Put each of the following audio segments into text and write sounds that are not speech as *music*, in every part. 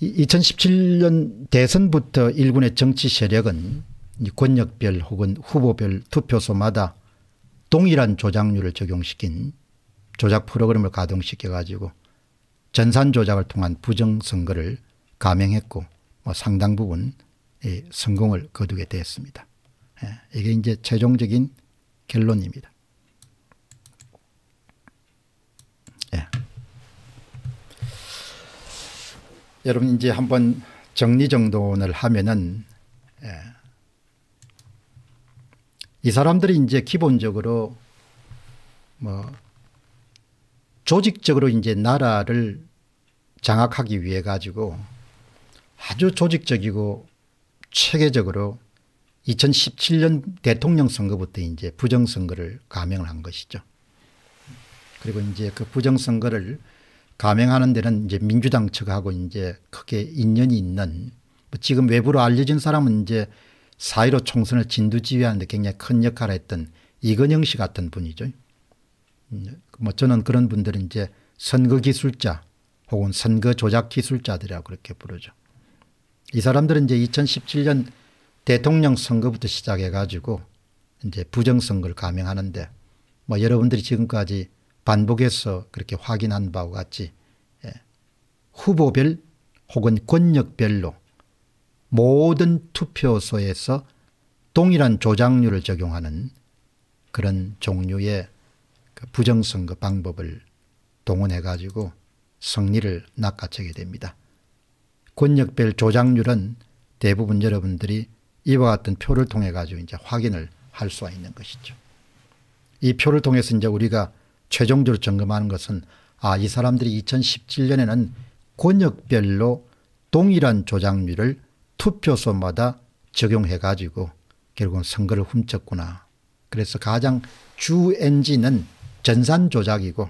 2017년 대선부터 일군의 정치 세력은 권역별 혹은 후보별 투표소마다 동일한 조작률을 적용시킨 조작 프로그램을 가동시켜 가지고 전산 조작을 통한 부정선거를 감행했고 뭐 상당 부분 성공을 거두게 되었습니다. 예, 이게 이제 최종적인 결론입니다. 여러분 이제 한번 정리정돈을 하면은 예. 이 사람들이 이제 기본적으로 뭐 조직적으로 이제 나라를 장악하기 위해 가지고 아주 조직적이고 체계적으로 2017년 대통령 선거부터 이제 부정선거를 감행을 한 것이죠. 그리고 이제 그 부정선거를 감행하는 데는 이제 민주당 측하고 이제 크게 인연이 있는 뭐 지금 외부로 알려진 사람은 이제 사이로 총선을 진두지휘하는데 굉장히 큰 역할을 했던 이건영 씨 같은 분이죠. 음, 뭐 저는 그런 분들은 이제 선거 기술자 혹은 선거 조작 기술자들이라고 그렇게 부르죠. 이 사람들은 이제 2017년 대통령 선거부터 시작해 가지고 이제 부정선거를 감행하는데 뭐 여러분들이 지금까지 반복해서 그렇게 확인한 바와 같이 예. 후보별 혹은 권역별로 모든 투표소에서 동일한 조작률을 적용하는 그런 종류의 그 부정선거 방법을 동원해 가지고 승리를 낚아채게 됩니다. 권역별 조작률은 대부분 여러분들이 이와 같은 표를 통해 가지고 이제 확인을 할 수가 있는 것이죠. 이 표를 통해서 이제 우리가 최종적으로 점검하는 것은 아, 이 사람들이 2017년에는 권역별로 동일한 조작률을 투표소마다 적용해 가지고 결국은 선거를 훔쳤구나. 그래서 가장 주 엔진은 전산 조작이고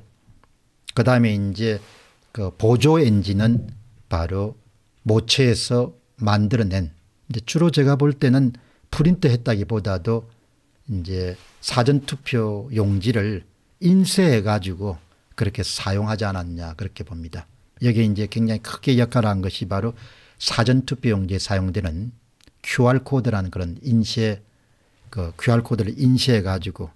그다음에 이제 그 보조 엔진은 바로 모체에서 만들어낸 이제 주로 제가 볼 때는 프린트 했다기보다도 이제 사전투표 용지를 인쇄해 가지고 그렇게 사용하지 않았냐 그렇게 봅니다. 여기에 이제 굉장히 크게 역할을 한 것이 바로 사전투표용지에 사용되는 QR코드라는 그런 인쇄, 그 QR코드를 인쇄해 가지고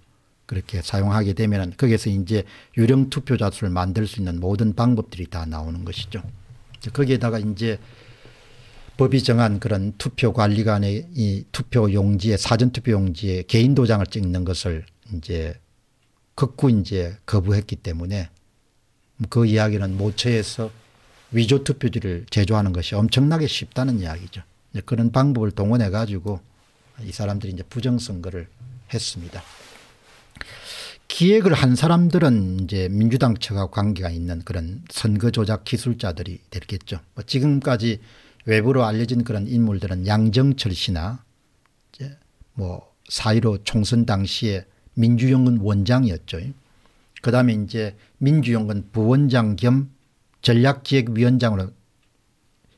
그렇게 사용하게 되면 거기에서 이제 유령 투표자 수를 만들 수 있는 모든 방법들이 다 나오는 것이죠. 거기에다가 이제 법이 정한 그런 투표관리관의 이 투표용지에 사전투표용지에 개인 도장을 찍는 것을 이제 극구 이제 거부했기 때문에 그 이야기는 모처에서 위조 투표지를 제조하는 것이 엄청나게 쉽다는 이야기죠. 그런 방법을 동원해 가지고 이 사람들이 이제 부정선거를 했습니다. 기획을 한 사람들은 이제 민주당 측하고 관계가 있는 그런 선거 조작 기술자들이 됐겠죠. 뭐 지금까지 외부로 알려진 그런 인물들은 양정철 씨나 이제 뭐 사이로 총선 당시에 민주연구원 장이었죠그 다음에 이제 민주연구 부원장 겸 전략기획위원장으로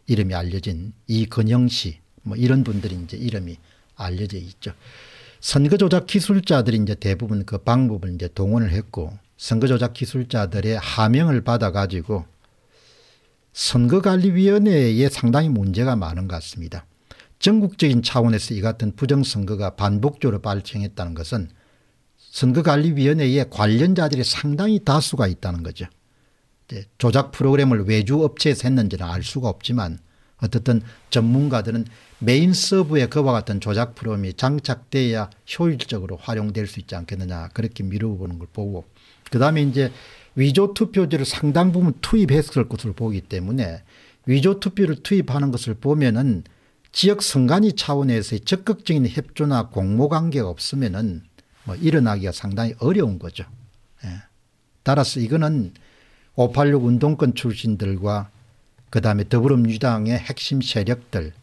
이름이 알려진 이건영 씨, 뭐 이런 분들이 이제 이름이 알려져 있죠. 선거조작 기술자들이 이제 대부분 그 방법을 이제 동원을 했고 선거조작 기술자들의 하명을 받아가지고 선거관리위원회에 상당히 문제가 많은 것 같습니다. 전국적인 차원에서 이 같은 부정선거가 반복적으로 발생했다는 것은 선거관리위원회에 관련자들이 상당히 다수가 있다는 거죠. 조작 프로그램을 외주 업체에서 했는지는 알 수가 없지만 어떻든 전문가들은 메인 서브에 그와 같은 조작 프로그램이 장착돼야 효율적으로 활용될 수 있지 않겠느냐 그렇게 미루어 보는 걸 보고 그다음에 이제 위조 투표지를 상당 부분 투입했을 것으 보기 때문에 위조 투표를 투입하는 것을 보면은 지역 선관위 차원에서의 적극적인 협조나 공모 관계가 없으면은 뭐 일어나기가 상당히 어려운 거죠. 예. 따라서 이거는 586 운동권 출신들과 그 다음에 더불어민주당의 핵심 세력들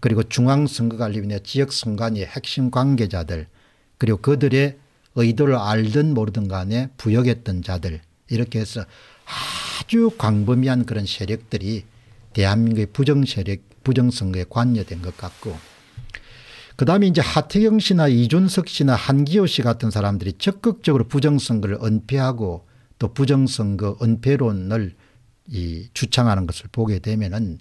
그리고 중앙선거관리위원회 지역선관위 핵심 관계자들 그리고 그들의 의도를 알든 모르든 간에 부역했던 자들 이렇게 해서 아주 광범위한 그런 세력들이 대한민국의 부정세력 부정선거에 관여된 것 같고 그다음에 이제 하태경 씨나 이준석 씨나 한기호 씨 같은 사람들이 적극적으로 부정선거를 은폐하고 또 부정선거 은폐론을 이 주창하는 것을 보게 되면은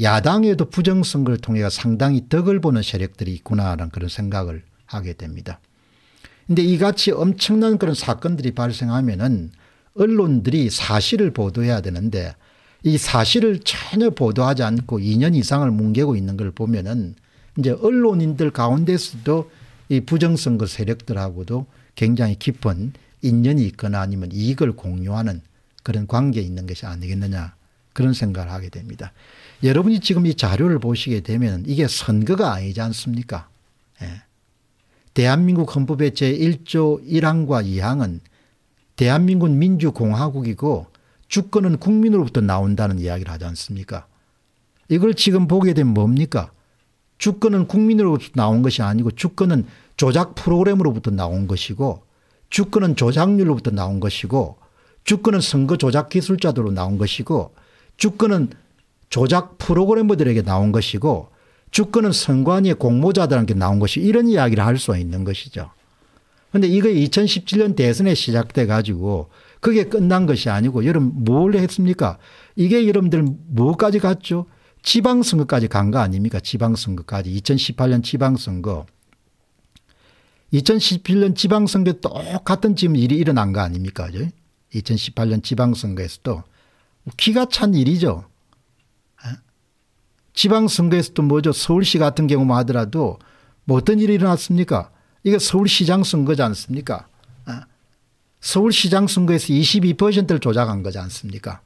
야당에도 부정선거를 통해 상당히 덕을 보는 세력들이 있구나라는 그런 생각을 하게 됩니다. 근데 이같이 엄청난 그런 사건들이 발생하면은 언론들이 사실을 보도해야 되는데 이 사실을 전혀 보도하지 않고 2년 이상을 뭉개고 있는 걸 보면은 이제 언론인들 가운데서도 이 부정선거 세력들하고도 굉장히 깊은 인연이 있거나 아니면 이익을 공유하는 그런 관계에 있는 것이 아니겠느냐 그런 생각을 하게 됩니다. 여러분이 지금 이 자료를 보시게 되면 이게 선거가 아니지 않습니까? 예. 대한민국 헌법의 제1조 1항과 2항은 대한민국 민주공화국이고 주권은 국민으로부터 나온다는 이야기를 하지 않습니까? 이걸 지금 보게 되면 뭡니까? 주권은 국민으로부터 나온 것이 아니고 주권은 조작 프로그램으로부터 나온 것이고 주권은 조작률로부터 나온 것이고 주권은 선거 조작 기술자들로 나온 것이고 주권은 조작 프로그래머들에게 나온 것이고 주권은 선관위의 공모자들한테 나온 것이 이런 이야기를 할 수 있는 것이죠. 그런데 이거 2017년 대선에 시작돼 가지고 그게 끝난 것이 아니고 여러분 뭘 했습니까? 이게 여러분들 뭐까지 갔죠? 지방선거까지 간 거 아닙니까? 지방선거까지. 2018년 지방선거. 2017년 지방선거 똑같은 지금 일이 일어난 거 아닙니까? 2018년 지방선거에서도 기가 찬 일이죠. 어? 지방선거에서도 뭐죠? 서울시 같은 경우만 하더라도 뭐 어떤 일이 일어났습니까? 이게 서울시장 선거지 않습니까? 어? 서울시장 선거에서 22%를 조작한 거지 않습니까?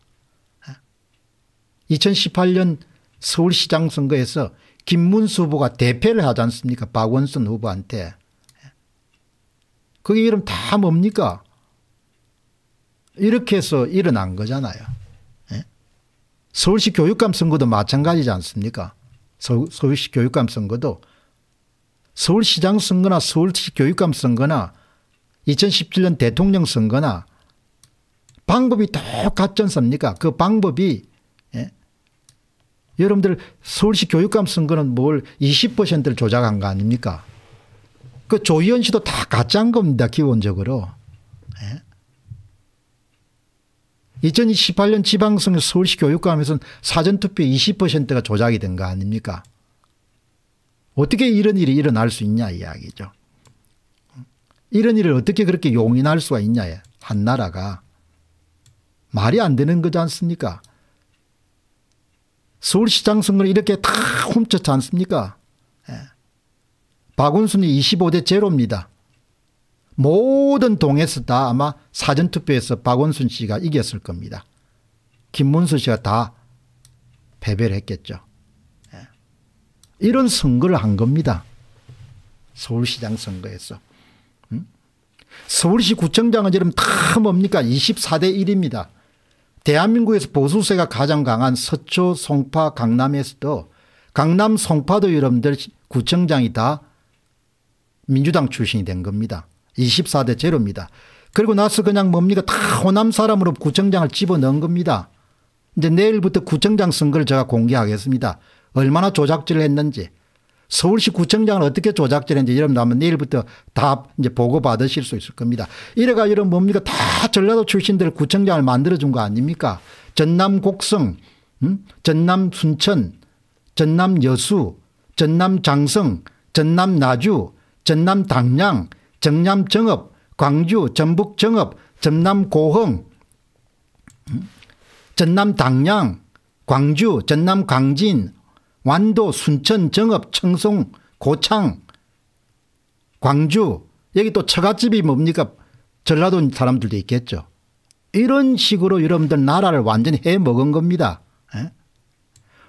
2018년 어? 서울시장 선거에서 김문수 후보가 대패를 하지 않습니까? 박원순 후보한테. 그게 이름 다 뭡니까? 이렇게 해서 일어난 거잖아요. 예? 서울시 교육감 선거도 마찬가지지 않습니까? 서, 서울시 교육감 선거도 서울시장 선거나 서울시 교육감 선거나 2017년 대통령 선거나 방법이 똑같지 않습니까? 그 방법이 여러분들 서울시 교육감 선거는 뭘 20%를 조작한 거 아닙니까? 그 조희연 씨도 다 가짜인 겁니다. 기본적으로. 예? 2018년 지방선거 서울시 교육감에서는 사전투표 20%가 조작이 된 거 아닙니까? 어떻게 이런 일이 일어날 수 있냐 이야기죠. 이런 일을 어떻게 그렇게 용인할 수가 있냐 한 나라가 말이 안 되는 거지 않습니까? 서울시장 선거를 이렇게 다 훔쳤지 않습니까? 예. 박원순이 25대 제로입니다. 모든 동에서 다 아마 사전투표에서 박원순 씨가 이겼을 겁니다. 김문수 씨가 다 패배를 했겠죠. 예. 이런 선거를 한 겁니다. 서울시장 선거에서. 음? 서울시 구청장은 지금 다 뭡니까? 24대 1입니다. 대한민국에서 보수세가 가장 강한 서초 송파 강남에서도 강남 송파도 여러분들 구청장이 다 민주당 출신이 된 겁니다. 24대 제로입니다. 그리고 나서 그냥 뭡니까 다 호남 사람으로 구청장을 집어넣은 겁니다. 이제 내일부터 구청장 선거를 제가 공개하겠습니다. 얼마나 조작질을 했는지. 서울시 구청장을 어떻게 조작되는지 여러분 아마 내일부터 다 이제 보고 받으실 수 있을 겁니다. 이래가 이런 뭡니까 다 전라도 출신들 구청장을 만들어준 거 아닙니까? 전남 곡성, 음? 전남 순천, 전남 여수, 전남 장성, 전남 나주, 전남 당양, 전남 정읍, 광주, 전북 정읍, 전남 고흥, 음? 전남 당양, 광주, 전남 강진, 완도, 순천, 정읍, 청송, 고창, 광주 여기 또 처갓집이 뭡니까 전라도 사람들도 있겠죠. 이런 식으로 여러분들 나라를 완전히 해먹은 겁니다. 에? 예?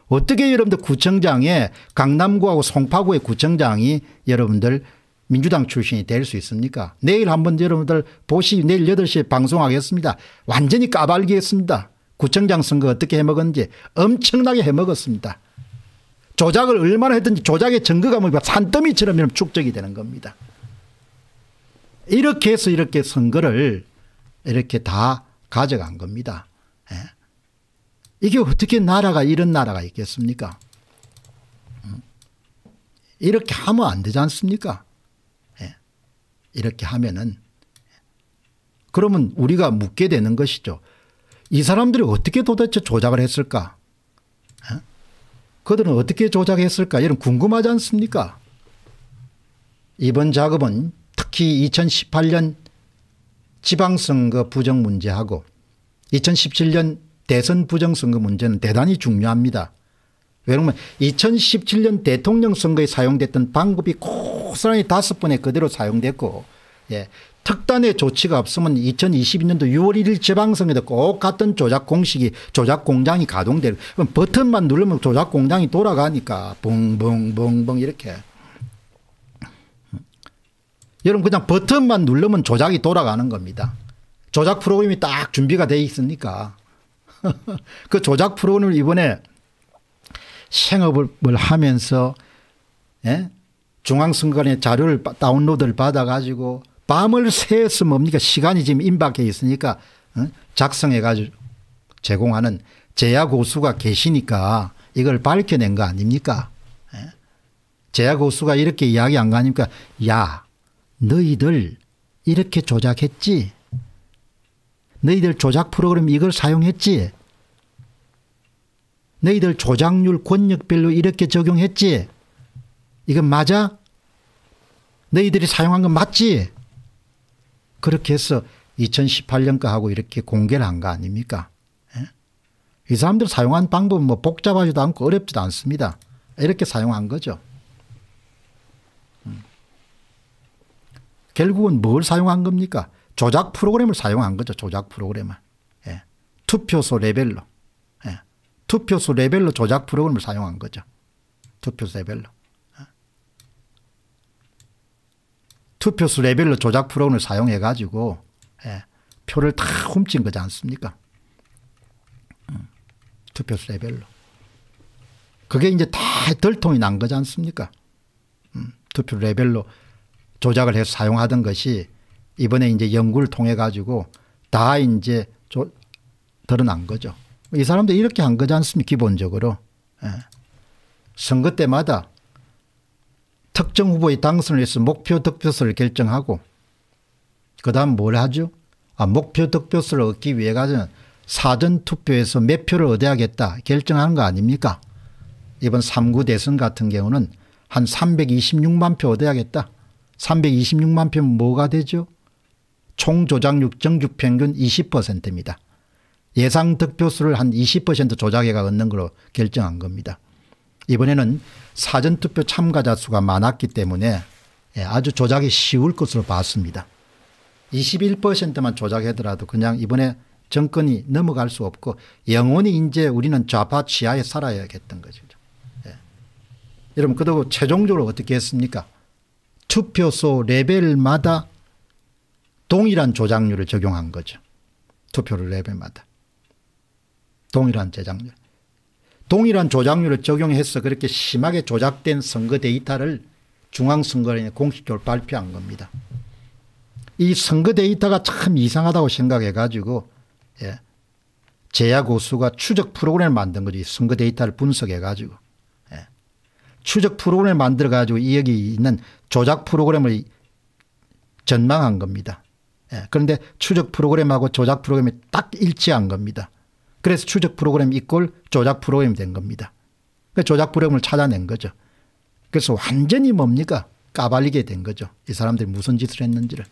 어떻게 여러분들 구청장에 강남구하고 송파구의 구청장이 여러분들 민주당 출신이 될 수 있습니까 내일 한번 여러분들 보시 내일 8시에 방송하겠습니다. 완전히 까발리겠습니다 구청장 선거 어떻게 해먹었는지 엄청나게 해먹었습니다. 조작을 얼마나 했든지 조작의 증거가 뭐 산더미처럼 축적이 되는 겁니다. 이렇게 해서 이렇게 선거를 이렇게 다 가져간 겁니다. 예. 이게 어떻게 나라가 이런 나라가 있겠습니까? 음. 이렇게 하면 안 되지 않습니까? 예. 이렇게 하면은 그러면 우리가 묻게 되는 것이죠. 이 사람들이 어떻게 도대체 조작을 했을까? 예? 그들은 어떻게 조작했을까 이런 궁금하지 않습니까? 이번 작업은 특히 2018년 지방선거 부정 문제하고 2017년 대선 부정선거 문제는 대단히 중요합니다. 왜냐하면 2017년 대통령 선거에 사용됐던 방법이 고스란히 다섯 번에 그대로 사용됐고 예. 특단의 조치가 없으면 2022년도 6월 1일 지방선거에도 꼭 같은 조작 공식이 조작 공장이 가동될 그럼 버튼만 누르면 조작 공장이 돌아가니까 벙벙벙벙 이렇게 여러분 그냥 버튼만 누르면 조작이 돌아가는 겁니다. 조작 프로그램이 딱 준비가 돼 있으니까 *laughs* 그 조작 프로그램을 이번에 생업을 하면서 예? 중앙선관위 자료를 다운로드를 받아가지고 밤을 새서 뭡니까 시간이 지금 임박해 있으니까 어? 작성해 가지고 제공하는 제약 고수가 계시니까 이걸 밝혀낸 거 아닙니까 예? 제약 고수가 이렇게 이야기 한거아닙니까야 너희들 이렇게 조작했지 너희들 조작 프로그램 이걸 사용했지 너희들 조작률 권력별로 이렇게 적용했지 이건 맞아 너희들이 사용한 건 맞지 그렇게 해서 2018년가 하고 이렇게 공개를 한 거 아닙니까? 예? 이 사람들 사용한 방법은 뭐 복잡하지도 않고 어렵지도 않습니다. 이렇게 사용한 거죠. 음. 결국은 뭘 사용한 겁니까? 조작 프로그램을 사용한 거죠. 조작 프로그램을. 예. 투표소 레벨로. 예. 투표소 레벨로 조작 프로그램을 사용한 거죠. 투표소 레벨로. 투표수 레벨로 조작 프로그램을 사용해 가지고 예, 표를 다 훔친 거지 않습니까? 음, 투표수 레벨로. 그게 이제 다 덜통이 난 거지 않습니까? 음, 투표 레벨로 조작을 해서 사용하던 것이 이번에 이제 연구를 통해 가지고 다 이제 조, 드러난 거죠. 이 사람들 이렇게 한 거지 않습니까? 기본적으로. 예. 선거 때마다 특정 후보의 당선을 위해서 목표 득표수를 결정하고 그 다음 뭘 하죠? 아, 목표 득표수를 얻기 위해 가지는 사전투표에서 몇 표를 얻어야겠다 결정하는 거 아닙니까? 이번 3구 대선 같은 경우는 한 326만 표 얻어야겠다. 326만 표면 뭐가 되죠? 총 조작률 정주 평균 20%입니다. 예상 득표수를 한 20% 조작해가 얻는 걸로 결정한 겁니다. 이번에는 사전투표 참가자 수가 많았기 때문에 예, 아주 조작이 쉬울 것으로 봤습니다. 21%만 조작하더라도 그냥 이번에 정권이 넘어갈 수 없고 영원히 이제 우리는 좌파 치하에 살아야겠던 거죠. 예. 여러분 그리고 최종적으로 어떻게 했습니까? 투표소 레벨마다 동일한 조작률을 적용한 거죠. 투표를 레벨마다. 동일한 재작률. 동일한 조작률을 적용해서 그렇게 심하게 조작된 선거 데이터를 중앙선거위원회 공식적으로 발표한 겁니다. 이 선거 데이터가 참 이상하다고 생각해가지고 예. 제야고수가 추적 프로그램을 만든 거지 선거 데이터를 분석해가지고 예. 추적 프로그램을 만들어가지고 여기 있는 조작 프로그램을 전망한 겁니다. 예. 그런데 추적 프로그램하고 조작 프로그램이 딱 일치한 겁니다. 그래서 추적 프로그램 이꼴 조작 프로그램이 된 겁니다. 그 조작 프로그램을 찾아낸 거죠. 그래서 완전히 뭡니까? 까발리게 된 거죠. 이 사람들이 무슨 짓을 했는지를.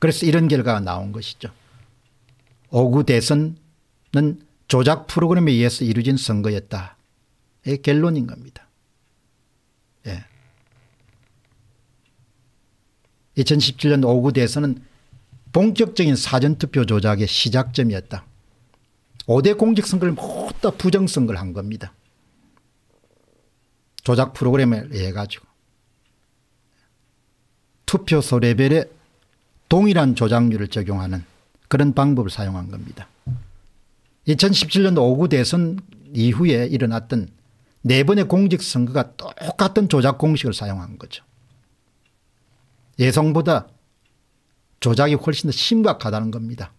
그래서 이런 결과가 나온 것이죠. 오구 대선은 조작 프로그램에 의해서 이루어진 선거였다. 이 결론인 겁니다. 예. 2017년 오구 대선은 본격적인 사전투표 조작의 시작점이었다. 5대 공직선거를 모두 뭐 다 부정선거를 한 겁니다. 조작 프로그램에 의해 가지고. 투표소 레벨에 동일한 조작률을 적용하는 그런 방법을 사용한 겁니다. 2017년 5구 대선 이후에 일어났던 네 번의 공직선거가 똑같은 조작 공식을 사용한 거죠. 예상보다 조작이 훨씬 더 심각하다는 겁니다.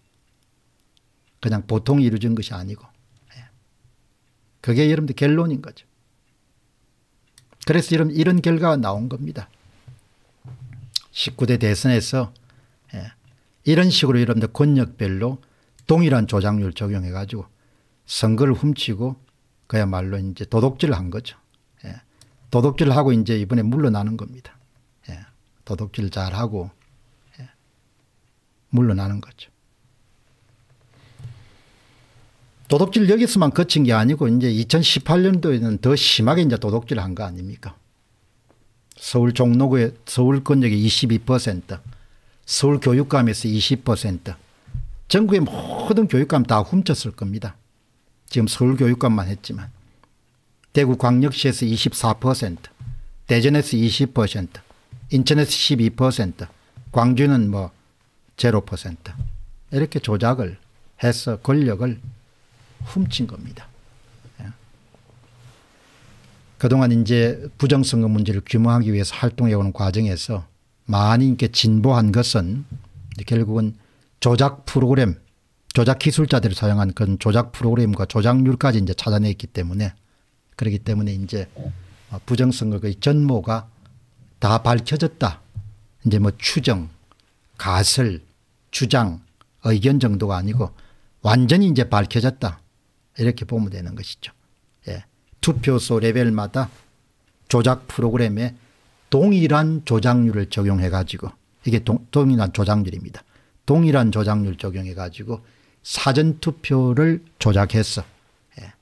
그냥 보통 이루어진 것이 아니고 예. 그게 여러분들 결론인 거죠. 그래서 여러분 이런 결과가 나온 겁니다. 19대 대선에서 예, 이런 식으로 여러분들 권력별로 동일한 조작률 적용해 가지고 선거를 훔치고 그야말로 이제 도둑질을 한 거죠. 예. 도둑질을 하고 이제 이번에 물러나는 겁니다. 도둑질 잘하고 물러나는 거죠. 도덕질 여기서만 거친 게 아니고 이제 2018년도에는 더 심하게 이제 도덕질한거 아닙니까? 서울 종로구의 서울 권역의 22%, 서울 교육감에서 20%, 전국의 모든 교육감 다 훔쳤을 겁니다. 지금 서울 교육감만 했지만. 대구 광역시에서 24%, 대전에서 20%, 인천에서 12%, 광주는 뭐0% 이렇게 조작을 해서 권력을 훔친 겁니다. 예. 그동안 이제 부정선거 문제를 규명하기 위해서 활동해오는 과정에서 많이 이렇게 진보한 것은 결국은 조작 프로그램, 조작 기술자들을 사용한 그런 조작 프로그램과 조작률까지 이제 찾아냈기 때문에 그렇기 때문에 이제 어, 부정선거의 전모가 다 밝혀졌다. 이제 뭐 추정, 가설, 주장, 의견 정도가 아니고 완전히 이제 밝혀졌다. 이렇게 보면 되는 것이죠. 예. 투표소 레벨마다 조작 프로그램에 동일한 조작률을 적용해 가지고 이게 동, 일한 조작률입니다. 동일한 조작률 적용해 가지고 사전투표를 조작해서 예.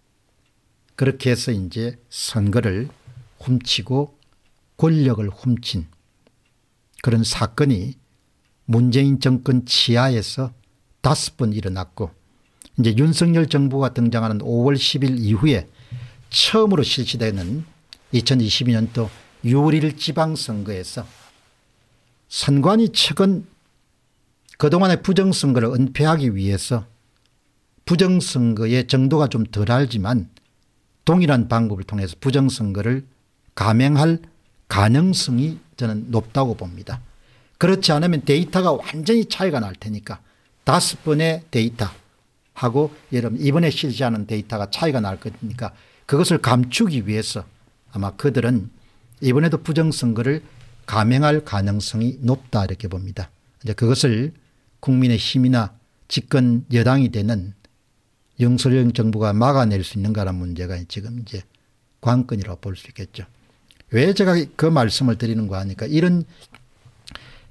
그렇게 해서 이제 선거를 훔치고 권력을 훔친 그런 사건이 문재인 정권 치하에서 다섯 번 일어났고 이제 윤석열 정부가 등장하는 5월 10일 이후에 처음으로 실시되는 2022년도 6월 1일 지방선거에서 선관위 측은 그동안의 부정선거를 은폐하기 위해서 부정선거의 정도가 좀덜하지만 동일한 방법을 통해서 부정선거를 감행할 가능성이 저는 높다고 봅니다. 그렇지 않으면 데이터가 완전히 차이가 날 테니까 다섯 번의 데이터 하고 여러분 이번에 실시하는 데이터가 차이가 날 거니까 그것을 감추기 위해서 아마 그들은 이번에도 부정선거를 감행할 가능성이 높다 이렇게 봅니다. 이제 그것을 국민의 힘이나 집권 여당이 되는 영수령 정부가 막아낼 수 있는가라는 문제가 지금 이제 관건이라고 볼 수 있겠죠. 왜 제가 그 말씀을 드리는 거 하니까 이런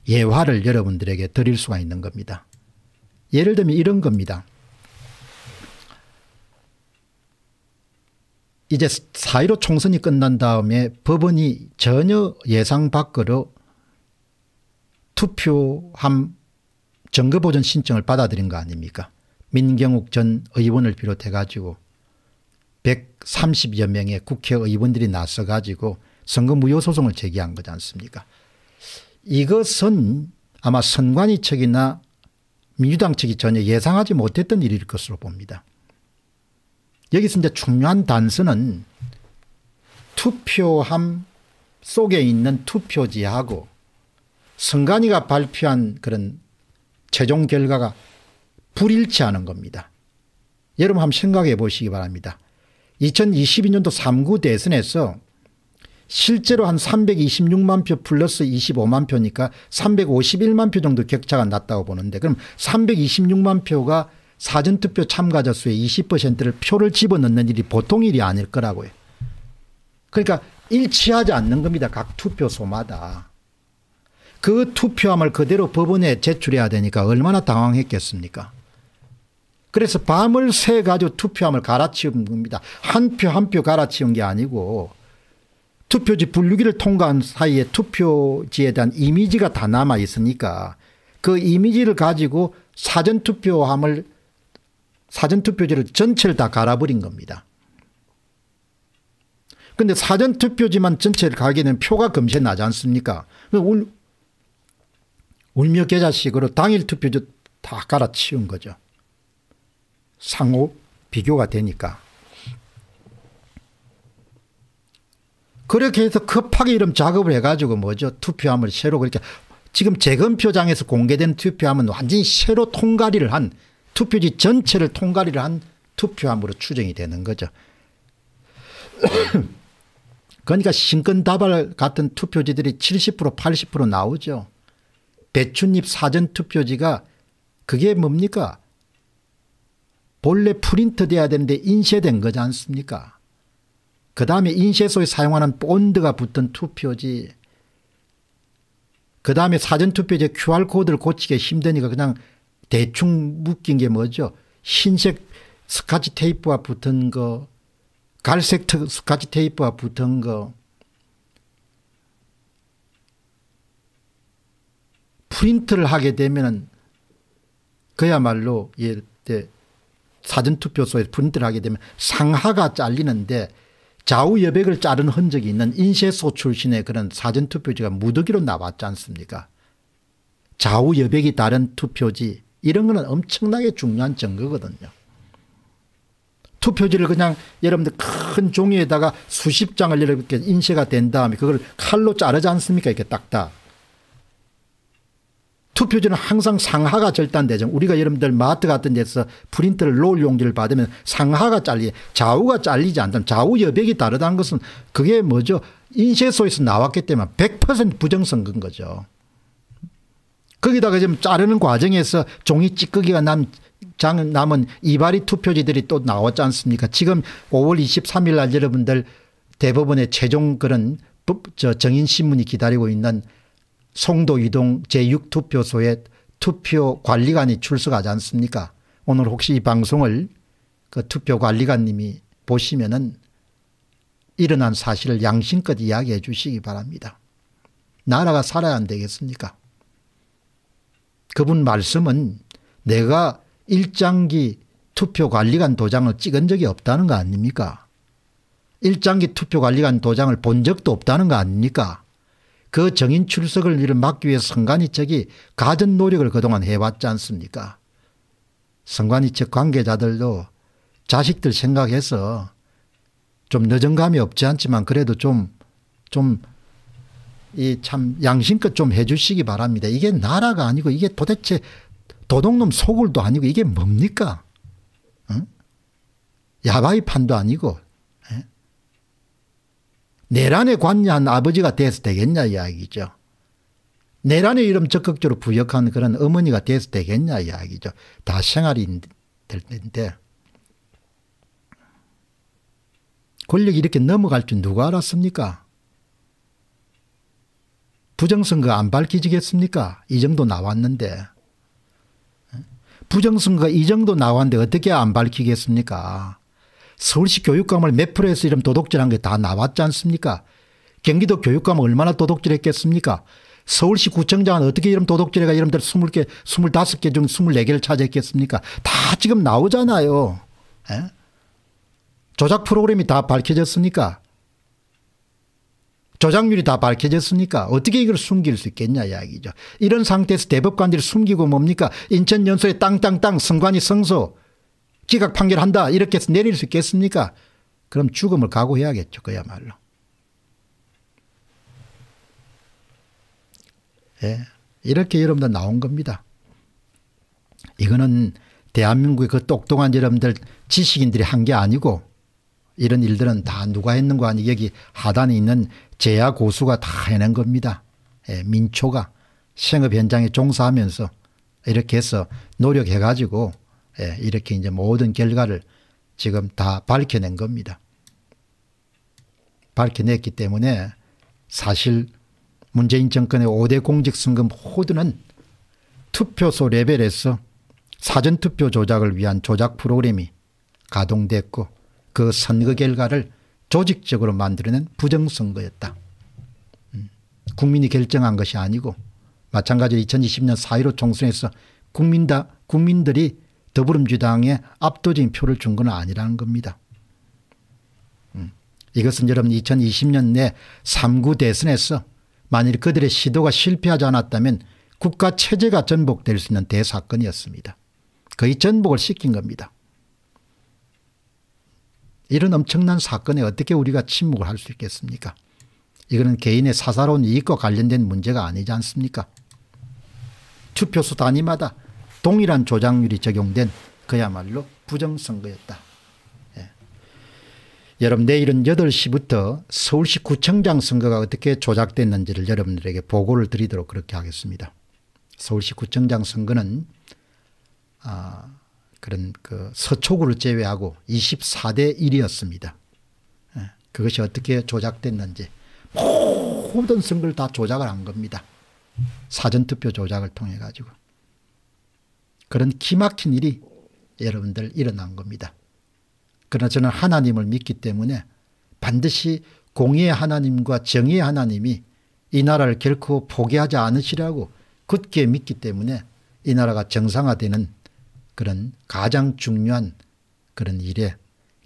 예화를 여러분들에게 드릴 수가 있는 겁니다. 예를 들면 이런 겁니다. 이제 사1로 총선이 끝난 다음에 법원이 전혀 예상 밖으로 투표함 정거보전 신청을 받아들인 거 아닙니까 민경욱 전 의원을 비롯해 가지고 130여 명의 국회의원들이 나서 가지고 선거 무효 소송을 제기한 거지 않습니까 이것은 아마 선관위 측이나 민주당 측이 전혀 예상하지 못했던 일일 것으로 봅니다. 여기서 이제 중요한 단서는 투표함 속에 있는 투표지하고 선관위가 발표한 그런 최종 결과가 불일치하는 겁니다. 여러분 한번 생각해 보시기 바랍니다. 2022년도 3구 대선에서 실제로 한 326만 표 플러스 25만 표니까 351만 표 정도 격차가 났다고 보는데 그럼 326만 표가 사전투표 참가자 수의 20%를 표를 집어넣는 일이 보통 일이 아닐 거라고요. 그러니까 일치하지 않는 겁니다. 각 투표소마다. 그 투표함을 그대로 법원에 제출해야 되니까 얼마나 당황했겠습니까? 그래서 밤을 새 가지고 투표함을 갈아치운 겁니다. 한 표 한 표 갈아치운 게 아니고 투표지 분류기를 통과한 사이에 투표지에 대한 이미지가 다 남아 있으니까 그 이미지를 가지고 사전투표함을 사전투표지를 전체를 다 갈아버린 겁니다. 근데 사전투표지만 전체를 가게 되 표가 금세 나지 않습니까? 울, 울며 계자식으로 당일투표지 다 갈아치운 거죠. 상호 비교가 되니까. 그렇게 해서 급하게 이런 작업을 해가지고 뭐죠. 투표함을 새로 그렇게 지금 재검표장에서 공개된 투표함은 완전히 새로 통과리를 한 투표지 전체를 통과리를 한 투표함으로 추정이 되는 거죠. *coughs* 그러니까 신권다발 같은 투표지들이 70% 80% 나오죠. 배춧잎 사전투표지가 그게 뭡니까? 본래 프린트 돼야 되는데 인쇄된 거지 않습니까? 그 다음에 인쇄소에 사용하는 본드가 붙은 투표지 그 다음에 사전투표제 QR코드를 고치기 힘드니까 그냥 대충 묶인 게 뭐죠? 흰색 스카치 테이프와 붙은 거, 갈색 스카치 테이프와 붙은 거, 프린트를 하게 되면은 그야말로 이때 사전투표소에 프린트를 하게 되면 상하가 잘리는데 좌우 여백을 자른 흔적이 있는 인쇄소 출신의 그런 사전투표지가 무더기로 나왔지 않습니까? 좌우 여백이 다른 투표지 이런 거는 엄청나게 중요한 증거거든요. 투표지를 그냥 여러분들 큰 종이에다가 수십 장을 이렇게 인쇄가 된 다음에 그걸 칼로 자르지 않습니까? 이렇게 딱딱. 투표지는 항상 상하가 절단되죠. 우리가 여러분들 마트 같은 데서 프린트를 놓을 용지를 받으면 상하가 잘리, 좌우가 잘리지 않다면 좌우 여백이 다르다는 것은 그게 뭐죠? 인쇄소에서 나왔기 때문에 100% 부정선거인 거죠. 거기다가 지금 자르는 과정에서 종이 찌꺼기가 남, 장, 남은 이발이 투표지들이 또 나왔지 않습니까? 지금 5월 23일 날 여러분들 대법원의 최종 그런 법, 저 정인신문이 기다리고 있는 송도 이동 제6투표소에 투표 관리관이 출석하지 않습니까? 오늘 혹시 이 방송을 그 투표 관리관님이 보시면은 일어난 사실을 양심껏 이야기해 주시기 바랍니다. 나라가 살아야 안 되겠습니까? 그분 말씀은 내가 일장기 투표관리관 도장을 찍은 적이 없다는 거 아닙니까? 일장기 투표관리관 도장을 본 적도 없다는 거 아닙니까? 그 정인 출석을 일을 막기 위해 선관위 측이 가전 노력을 그동안 해왔지 않습니까? 선관위 측 관계자들도 자식들 생각해서 좀 늦은 감이 없지 않지만 그래도 좀, 좀 이참 양심껏 좀 해주시기 바랍니다. 이게 나라가 아니고 이게 도대체 도둑놈 소굴도 아니고 이게 뭡니까? 응? 야바이 판도 아니고 에? 예? 내란에 관여한 아버지가 돼서 되겠냐 이야기죠. 내란의 이름 적극적으로 부역한 그런 어머니가 돼서 되겠냐 이야기죠. 다 생활이 될 텐데 권력이 이렇게 넘어갈 줄 누가 알았습니까? 부정선거 안 밝히지겠습니까? 이 정도 나왔는데. 부정선거 이 정도 나왔는데 어떻게 안 밝히겠습니까? 서울시 교육감을 몇 프로에서 이런 도둑질한 게 다 나왔지 않습니까? 경기도 교육감 얼마나 도둑질했겠습니까? 서울시 구청장은 어떻게 이런 도둑질해가 이름들 20개, 25개 중 24개를 차지했겠습니까? 다 지금 나오잖아요. 에? 예? 조작 프로그램이 다 밝혀졌으니까 조작률이 다 밝혀졌으니까 어떻게 이걸 숨길 수 있겠냐 이야기죠. 이런 상태에서 대법관들이 숨기고 뭡니까 인천연수에 땅땅땅 성관이 성소 기각 판결한다 이렇게 해서 내릴 수 있겠습니까 그럼 죽음을 각오해야겠죠 그야말로. 예. 이렇게 여러분들 나온 겁니다. 이거는 대한민국의 그 똑똑한 여러분들 지식인들이 한 게 아니고 이런 일들은 다 누가 했는 거 아니 여기 하단에 있는 제야 고수가 다 해낸 겁니다. 예, 민초가 생업 현장에 종사하면서 이렇게 해서 노력해가지고 예, 이렇게 이제 모든 결과를 지금 다 밝혀낸 겁니다. 밝혀냈기 때문에 사실 문재인 정권의 5대 공직선거 모두는 투표소 레벨에서 사전투표 조작을 위한 조작 프로그램이 가동됐고 그 선거 결과를 조직적으로 만들어낸 부정선거였다. 음, 국민이 결정한 것이 아니고 마찬가지로 2020년 4.15 총선에서 국민다, 국민들이 더불어민주당에 압도적인 표를 준 건 아니라는 겁니다. 음, 이것은 여러분 2020년 내 3구 대선에서 만일 그들의 시도가 실패하지 않았다면 국가 체제가 전복될 수 있는 대사건이었습니다. 거의 전복을 시킨 겁니다. 이런 엄청난 사건에 어떻게 우리가 침묵을 할 수 있겠습니까? 이거는 개인의 사사로운 이익과 관련된 문제가 아니지 않습니까? 투표수 단위마다 동일한 조작률이 적용된 그야말로 부정선거였다. 예. 여러분 내일은 8시부터 서울시 구청장 선거가 어떻게 조작됐는지를 여러분들에게 보고를 드리도록 그렇게 하겠습니다. 서울시 구청장 선거는 아, 그런 그 서초구를 제외하고 24대 1이었습니다. 예, 그것이 어떻게 조작됐는지 모든 선거를 다 조작을 한 겁니다. 사전투표 조작을 통해 가지고. 그런 기막힌 일이 여러분들 일어난 겁니다. 그러나 저는 하나님을 믿기 때문에 반드시 공의의 하나님과 정의의 하나님이 이 나라를 결코 포기하지 않으시라고 굳게 믿기 때문에 이 나라가 정상화되는 그런 가장 중요한 그런 일에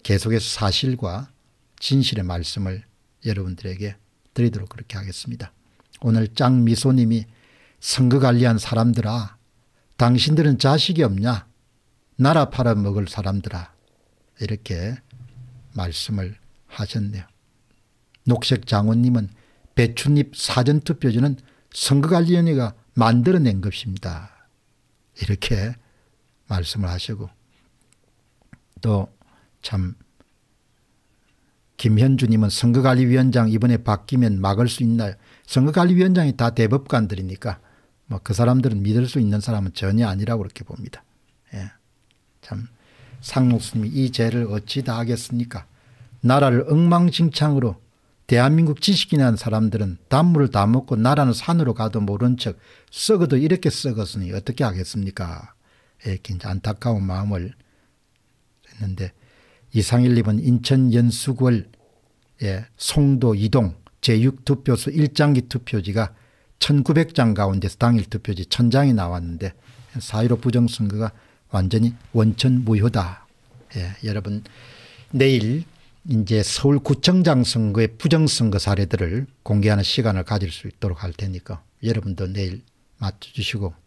계속해서 사실과 진실의 말씀을 여러분들에게 드리도록 그렇게 하겠습니다. 오늘 짱미소님이 선거 관리한 사람들아 당신들은 자식이 없냐 나라 팔아먹을 사람들아 이렇게 말씀을 하셨네요. 녹색 장원님은 배추잎 사전투표지는 선거관리위원회가 만들어낸 것입니다. 이렇게 말씀을 하시고 또 참 김현주님은 선거관리위원장 이번에 바뀌면 막을 수 있나요? 선거관리위원장이 다 대법관들이니까 뭐 그 사람들은 믿을 수 있는 사람은 전혀 아니라고 그렇게 봅니다. 예. 참 상록스님이 이 죄를 어찌 다 하겠습니까? 나라를 엉망진창으로 대한민국 지식인한 사람들은 단물을 다 먹고 나라는 산으로 가도 모른 척 썩어도 이렇게 썩었으니 어떻게 하겠습니까? 이렇게 이제 안타까운 마음을 했는데 이상일님은 인천 연수구월 예, 송도 이동 제6투표소 1장기 투표지가 1900장 가운데서 당일 투표지 1000장이 나왔는데 사1로 부정선거가 완전히 원천 무효다. 예, 여러분 내일 이제 서울구청장 선거의 부정선거 사례들을 공개하는 시간을 가질 수 있도록 할 테니까 여러분도 내일 맞춰주시고 또